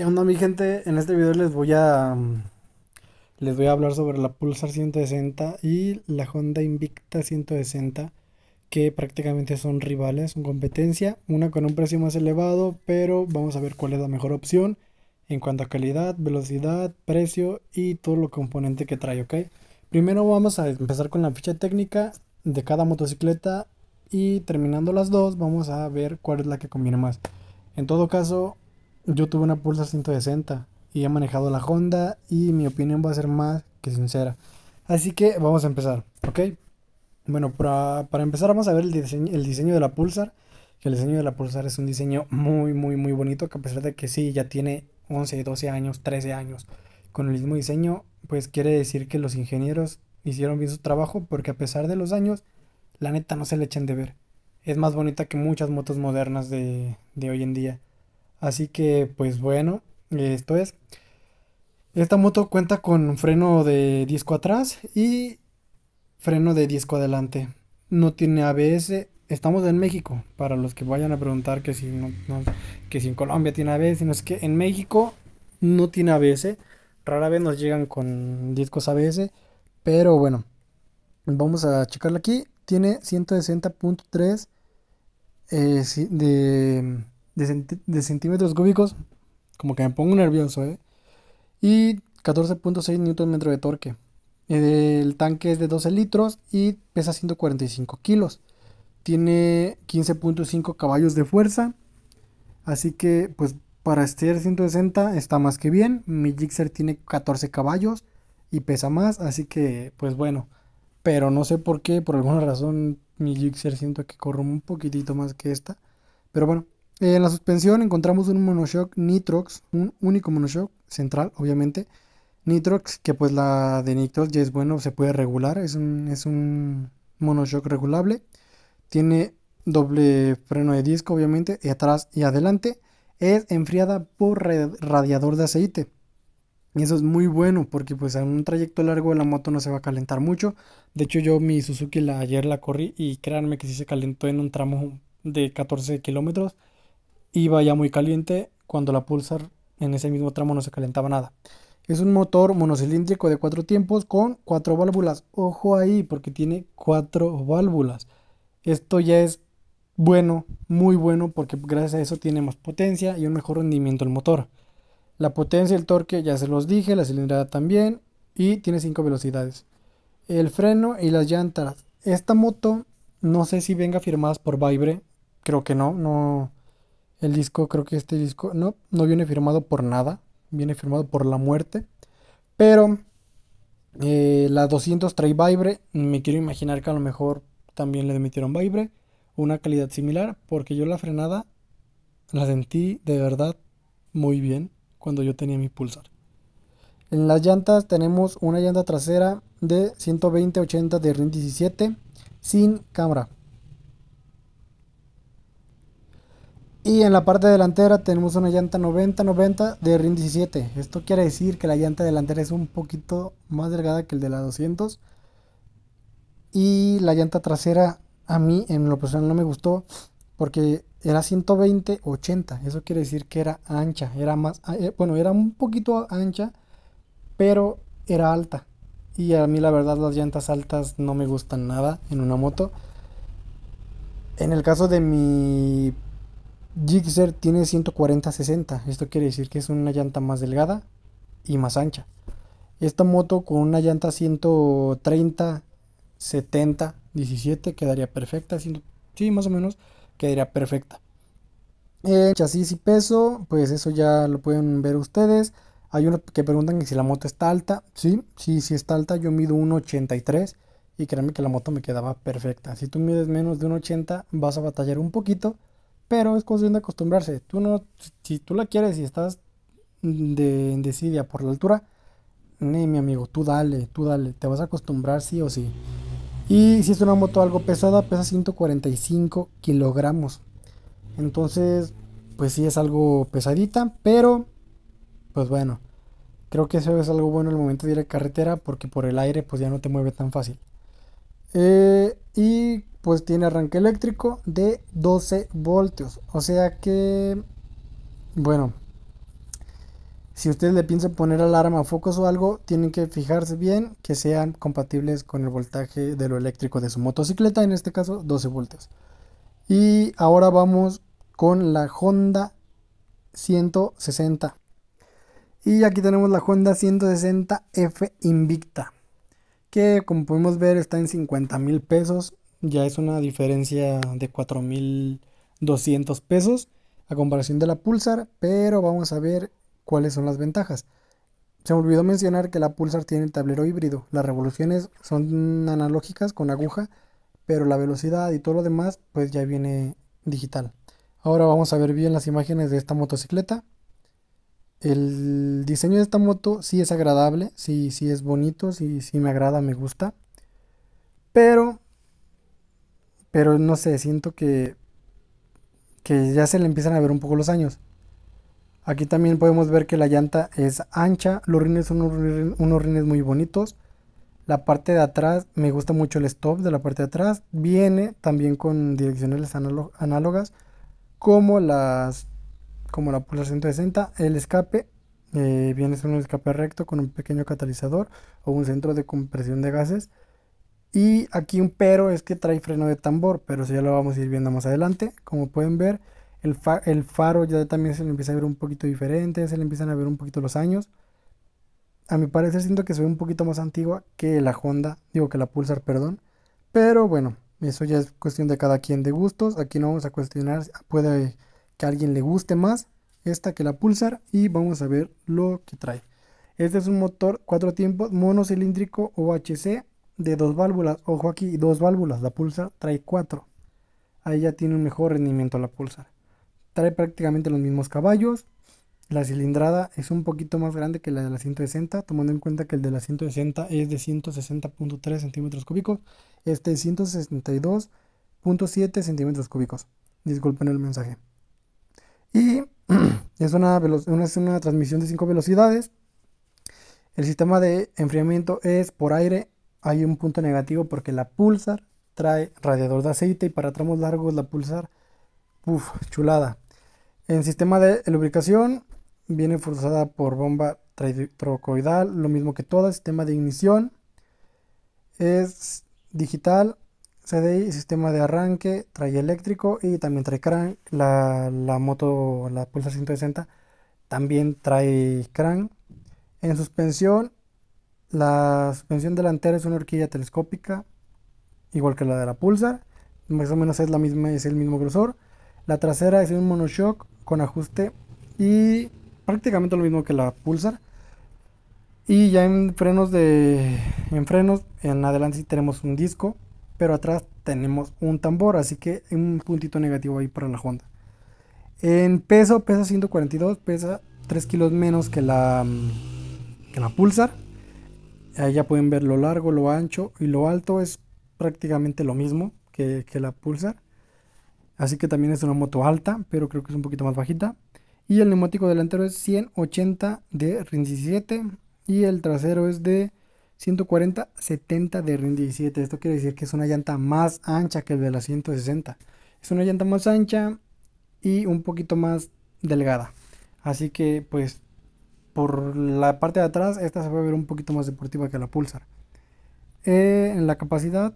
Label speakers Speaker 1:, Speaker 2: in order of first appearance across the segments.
Speaker 1: ¿Qué onda mi gente? En este video les voy a mm, les voy a hablar sobre la Pulsar 160 y la Honda Invicta 160 que prácticamente son rivales, son competencia, una con un precio más elevado, pero vamos a ver cuál es la mejor opción en cuanto a calidad, velocidad, precio y todo lo componente que trae, ¿ok? Primero vamos a empezar con la ficha técnica de cada motocicleta y terminando las dos vamos a ver cuál es la que conviene más. En todo caso, yo tuve una Pulsar 160 y he manejado la Honda y mi opinión va a ser más que sincera. Así que vamos a empezar, ¿ok? Bueno, para, empezar vamos a ver el diseño, el diseño de la Pulsar. el diseño de la Pulsar es un diseño muy, muy, muy bonito. Que a pesar de que sí, ya tiene 11, 12 años, 13 años con el mismo diseño, pues quiere decir que los ingenieros hicieron bien su trabajo porque a pesar de los años, la neta no se le echen de ver. Es más bonita que muchas motos modernas de, de hoy en día. Así que pues bueno, esto es. Esta moto cuenta con freno de disco atrás y freno de disco adelante. No tiene ABS. Estamos en México. Para los que vayan a preguntar que si, que si en Colombia tiene ABS, es que en México no tiene ABS. Rara vez nos llegan con discos ABS. Pero bueno, vamos a checarla aquí. Tiene 160.3 eh, de de, centímetros cúbicos, como que me pongo nervioso, ¿eh? Y 14.6 metro de torque. El tanque es de 12 litros y pesa 145 kilos. Tiene 15.5 caballos de fuerza. Así que, pues, para este 160 está más que bien. Mi Gixxer tiene 14 caballos y pesa más. Así que, pues, bueno. Pero no sé por qué, por alguna razón, mi Gixxer siento que corro un poquitito más que esta. Pero bueno, eh, en la suspensión encontramos un monoshock Nitrox, un único monoshock central, obviamente. Nitrox, que pues la de Nitrox ya es bueno, se puede regular, es un, es monoshock regulable. Tiene doble freno de disco, obviamente, y atrás y adelante. Es enfriada por radiador de aceite. Y eso es muy bueno porque pues en un trayecto largo la moto no se va a calentar mucho. De hecho yo mi Suzuki la, ayer la corrí y créanme que sí se calentó en un tramo de 14 kilómetros iba ya muy caliente cuando la Pulsar en ese mismo tramo no se calentaba nada. Es un motor monocilíndrico de cuatro tiempos con cuatro válvulas. Ojo ahí, porque tiene cuatro válvulas. Esto ya es bueno, muy bueno, porque gracias a eso tiene más potencia y un mejor rendimiento el motor. La potencia y el torque ya se los dije, la cilindrada también, y tiene cinco velocidades. El freno y las llantas. Esta moto, no sé si venga firmadas por Vibre, creo que no, no, el disco, creo que este disco, no, no viene firmado por nada, viene firmado por la muerte. Pero eh, la 200 trae Vibre, me quiero imaginar que a lo mejor también le metieron Vibre, una calidad similar, porque yo la frenada la sentí de verdad muy bien cuando yo tenía mi pulsar. En las llantas tenemos una llanta trasera de 120-80 de RIN 17 sin cámara. Y en la parte delantera tenemos una llanta 90-90 de RIN 17. Esto quiere decir que la llanta delantera es un poquito más delgada que el de la 200. Y la llanta trasera a mí en lo personal no me gustó porque era 120-80. Eso quiere decir que era ancha. Era más, ah, eh, bueno, era un poquito ancha, pero era alta. Y a mí la verdad las llantas altas no me gustan nada en una moto. En el caso de mi Gixxer tiene 140-60, esto quiere decir que es una llanta más delgada y más ancha. Esta moto con una llanta 130-70-17 quedaría perfecta, sí, más o menos quedaría perfecta. chasis y peso, pues eso ya lo pueden ver ustedes. Hay unos que preguntan si la moto está alta. Sí, sí, sí está alta. Yo mido 1,83 y créanme que la moto me quedaba perfecta. Si tú mides menos de 1,80 vas a batallar un poquito pero es cuestión de acostumbrarse. Tú no, si tú la quieres y estás de indecidia por la altura, ni mi amigo, tú dale, tú dale, te vas a acostumbrar sí o sí. Y si es una moto algo pesada, pesa 145 kilogramos. Entonces, pues sí es algo pesadita, pero pues bueno, creo que eso es algo bueno en el momento de ir a carretera porque por el aire pues ya no te mueve tan fácil. Eh, y pues tiene arranque eléctrico de 12 voltios. O sea que, bueno, si ustedes le piensan poner alarma, focos o algo, tienen que fijarse bien que sean compatibles con el voltaje de lo eléctrico de su motocicleta, en este caso 12 voltios. Y ahora vamos con la Honda 160. Y aquí tenemos la Honda 160F Invicta que como podemos ver está en 50 mil pesos, ya es una diferencia de 4 mil 200 pesos a comparación de la Pulsar, pero vamos a ver cuáles son las ventajas. Se me olvidó mencionar que la Pulsar tiene el tablero híbrido, las revoluciones son analógicas con aguja, pero la velocidad y todo lo demás pues ya viene digital. Ahora vamos a ver bien las imágenes de esta motocicleta. El diseño de esta moto sí es agradable, sí, sí es bonito, sí, sí me agrada, me gusta. Pero, pero no sé, siento que, que ya se le empiezan a ver un poco los años. Aquí también podemos ver que la llanta es ancha, los rines son unos, rines muy bonitos. La parte de atrás, me gusta mucho el stop de la parte de atrás. Viene también con direccionales análogas como las como la Pulsar 160. El escape eh, viene siendo un escape recto con un pequeño catalizador o un centro de compresión de gases. Y aquí un pero es que trae freno de tambor, pero eso ya lo vamos a ir viendo más adelante. Como pueden ver, el, faro ya también se le empieza a ver un poquito diferente, se le empiezan a ver un poquito los años. A mi parecer siento que soy un poquito más antigua que la Honda, digo que la Pulsar, perdón. Pero bueno, eso ya es cuestión de cada quien de gustos. Aquí no vamos a cuestionar, puede que alguien le guste más esta que la Pulsar y vamos a ver lo que trae. Este es un motor cuatro tiempos monocilíndrico OHC de dos válvulas. Ojo aquí, dos válvulas. La Pulsar trae cuatro. Ahí ya tiene un mejor rendimiento la Pulsar. Trae prácticamente los mismos caballos. La cilindrada es un poquito más grande que la de la 160, tomando en cuenta que el de la 160 es de 160.3 centímetros cúbicos. Este es 162.7 centímetros cúbicos. Disculpen el mensaje. Y es una, una transmisión de 5 velocidades. El sistema de enfriamiento es por aire. Hay un punto negativo porque la pulsar trae radiador de aceite y para tramos largos la pulsar, uff, chulada. El sistema de lubricación viene forzada por bomba trocoidal, lo mismo que toda. Sistema de ignición es digital CDI, sistema de arranque, trae eléctrico y también trae crán. La, moto, la Pulsar 160, también trae crán. En suspensión, la suspensión delantera es una horquilla telescópica, igual que la de la Pulsar. Más o menos es, la misma, es el mismo grosor. La trasera es un monoshock con ajuste y prácticamente lo mismo que la Pulsar. Y ya en frenos de en frenos en adelante sí tenemos un disco pero atrás tenemos un tambor, así que un puntito negativo ahí para la Honda. En peso, pesa 142, pesa 3 kilos menos que la, mm, la Pulsar. Ahí ya pueden ver lo largo, lo ancho y lo alto es prácticamente lo mismo que, la Pulsar. Así que también es una moto alta, pero creo que es un poquito más bajita. Y el neumático delantero es 180 de 17 y el trasero es de 140, 70 de RIN 17. Esto quiere decir que es una llanta más ancha que el de la 160. Es una llanta más ancha y un poquito más delgada. Así que pues por la parte de atrás esta se va a ver un poquito más deportiva que la Pulsar. Eh, en la capacidad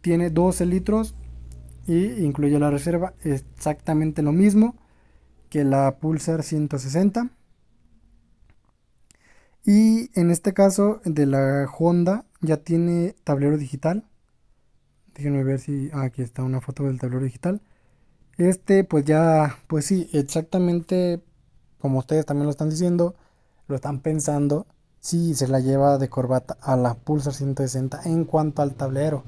Speaker 1: tiene 12 litros y incluye la reserva exactamente lo mismo que la Pulsar 160. Y en este caso de la Honda ya tiene tablero digital. Déjenme ver si ah, aquí está una foto del tablero digital. Este pues ya, pues sí, exactamente como ustedes también lo están diciendo, lo están pensando, si sí, se la lleva de corbata a la Pulsar 160 en cuanto al tablero.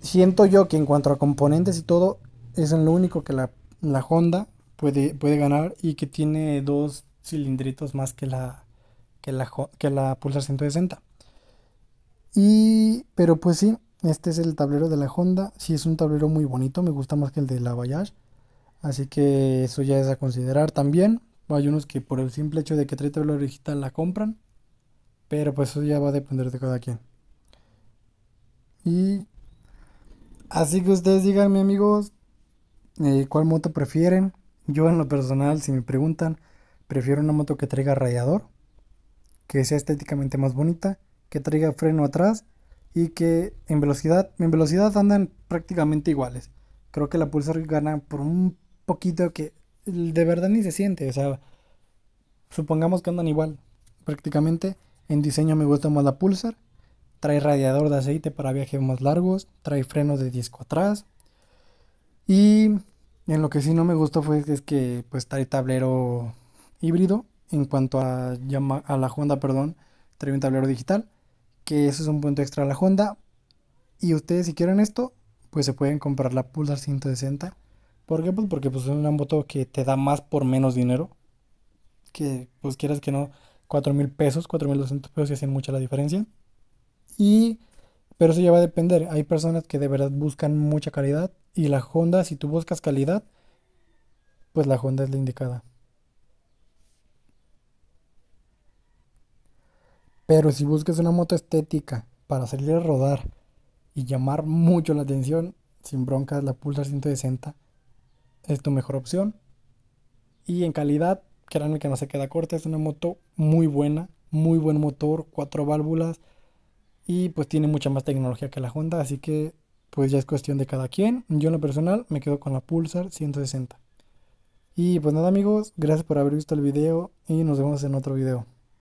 Speaker 1: Siento yo que en cuanto a componentes y todo, es lo único que la, la Honda puede, puede ganar y que tiene dos cilindritos más que la, que la, que Pulsar 160. Y, pero pues sí, este es el tablero de la Honda. Sí, es un tablero muy bonito, me gusta más que el de la Voyage. Así que eso ya es a considerar también. Hay unos que por el simple hecho de que trae tablero digital la compran. Pero pues eso ya va a depender de cada quien. Y así que ustedes díganme amigos, eh, ¿cuál moto prefieren? Yo en lo personal, si me preguntan, prefiero una moto que traiga radiador que sea estéticamente más bonita, que traiga freno atrás y que en velocidad, en velocidad andan prácticamente iguales. Creo que la Pulsar gana por un poquito que de verdad ni se siente, o sea, supongamos que andan igual, prácticamente. En diseño me gusta más la Pulsar. Trae radiador de aceite para viajes más largos. Trae freno de disco atrás. Y en lo que sí no me gustó fue es que pues trae tablero híbrido en cuanto a, a la Honda, perdón, trae un tablero digital, que eso es un punto extra a la Honda. Y ustedes si quieren esto, pues se pueden comprar la Pulsar 160. ¿Por qué? Pues porque pues, es una moto que te da más por menos dinero. Que pues quieras que no, 4 mil pesos, 4 mil 200 pesos y hacen mucha la diferencia. Y, pero eso ya va a depender. Hay personas que de verdad buscan mucha calidad y la Honda, si tú buscas calidad, pues la Honda es la indicada. Pero si buscas una moto estética para salir a rodar y llamar mucho la atención, sin broncas la Pulsar 160 es tu mejor opción. Y en calidad, créanme que no se queda corta, es una moto muy buena, muy buen motor, cuatro válvulas y pues tiene mucha más tecnología que la Honda, así que pues ya es cuestión de cada quien. Yo en lo personal me quedo con la Pulsar 160. Y pues nada amigos, gracias por haber visto el video y nos vemos en otro video.